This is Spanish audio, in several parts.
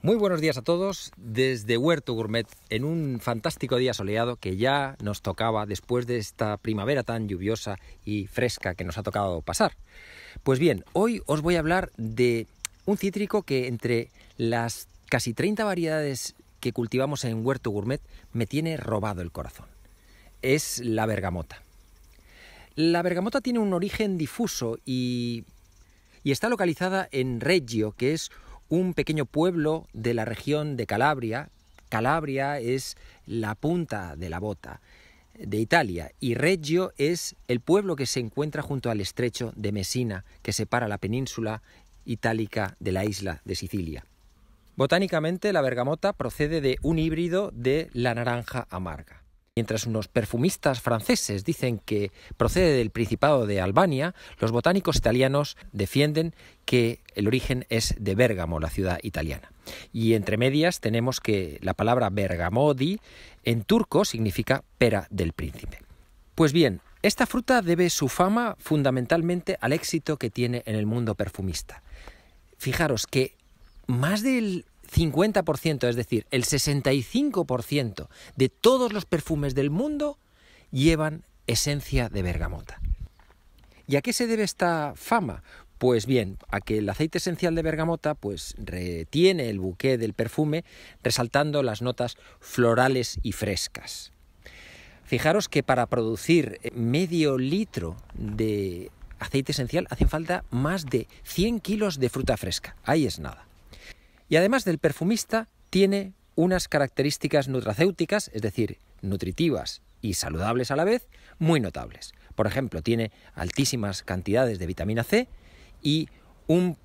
Muy buenos días a todos desde Huerto Gourmet en un fantástico día soleado que ya nos tocaba después de esta primavera tan lluviosa y fresca que nos ha tocado pasar. Pues bien, hoy os voy a hablar de un cítrico que entre las casi 30 variedades que cultivamos en Huerto Gourmet me tiene robado el corazón. Es la bergamota. La bergamota tiene un origen difuso y, y está localizada en Reggio, que es un pequeño pueblo de la región de Calabria. Calabria es la punta de la bota de Italia y Reggio es el pueblo que se encuentra junto al estrecho de Messina que separa la península itálica de la isla de Sicilia. Botánicamente la bergamota procede de un híbrido de la naranja amarga. Mientras unos perfumistas franceses dicen que procede del Principado de Albania, los botánicos italianos defienden que el origen es de Bergamo, la ciudad italiana. Y entre medias tenemos que la palabra bergamodi en turco significa pera del príncipe. Pues bien, esta fruta debe su fama fundamentalmente al éxito que tiene en el mundo perfumista. Fijaros que más del 50%, es decir, el 65% de todos los perfumes del mundo llevan esencia de bergamota. ¿Y a qué se debe esta fama? Pues bien, a que el aceite esencial de bergamota pues retiene el buqué del perfume resaltando las notas florales y frescas. Fijaros que para producir medio litro de aceite esencial hacen falta más de 100 kilos de fruta fresca. Ahí es nada. Y además del perfumista, tiene unas características nutracéuticas, es decir, nutritivas y saludables a la vez, muy notables. Por ejemplo, tiene altísimas cantidades de vitamina C y un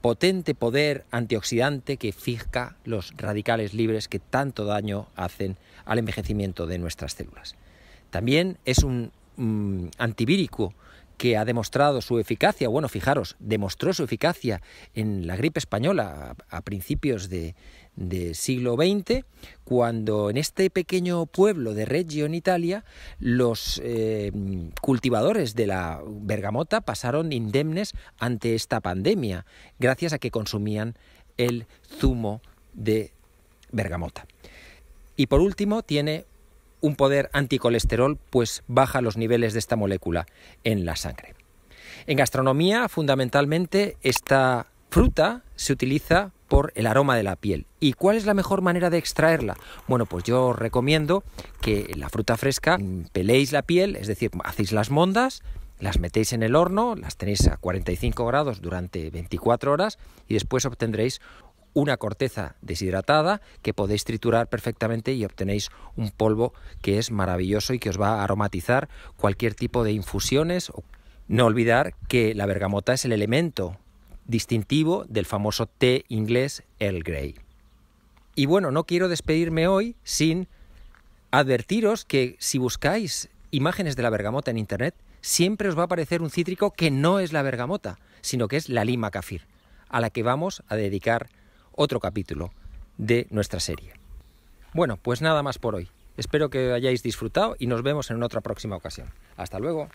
potente poder antioxidante que fija los radicales libres que tanto daño hacen al envejecimiento de nuestras células. También es un mm, antivírico que ha demostrado su eficacia, bueno, fijaros, demostró su eficacia en la gripe española a, principios de, siglo XX, cuando en este pequeño pueblo de Reggio, en Italia, los eh, cultivadores de la bergamota pasaron indemnes ante esta pandemia, gracias a que consumían el zumo de bergamota. Y por último, tiene un poder anticolesterol, pues baja los niveles de esta molécula en la sangre. En gastronomía, fundamentalmente, esta fruta se utiliza por el aroma de la piel. ¿Y cuál es la mejor manera de extraerla? Bueno, pues yo recomiendo que la fruta fresca mm, peléis la piel, es decir, hacéis las mondas, las metéis en el horno, las tenéis a 45 grados durante 24 horas y después obtendréis una corteza deshidratada que podéis triturar perfectamente y obtenéis un polvo que es maravilloso y que os va a aromatizar cualquier tipo de infusiones. No olvidar que la bergamota es el elemento distintivo del famoso té inglés Earl Grey. Y bueno, no quiero despedirme hoy sin advertiros que si buscáis imágenes de la bergamota en internet, siempre os va a aparecer un cítrico que no es la bergamota, sino que es la lima cafir a la que vamos a dedicar otro capítulo de nuestra serie. Bueno, pues nada más por hoy. Espero que hayáis disfrutado y nos vemos en otra próxima ocasión. Hasta luego.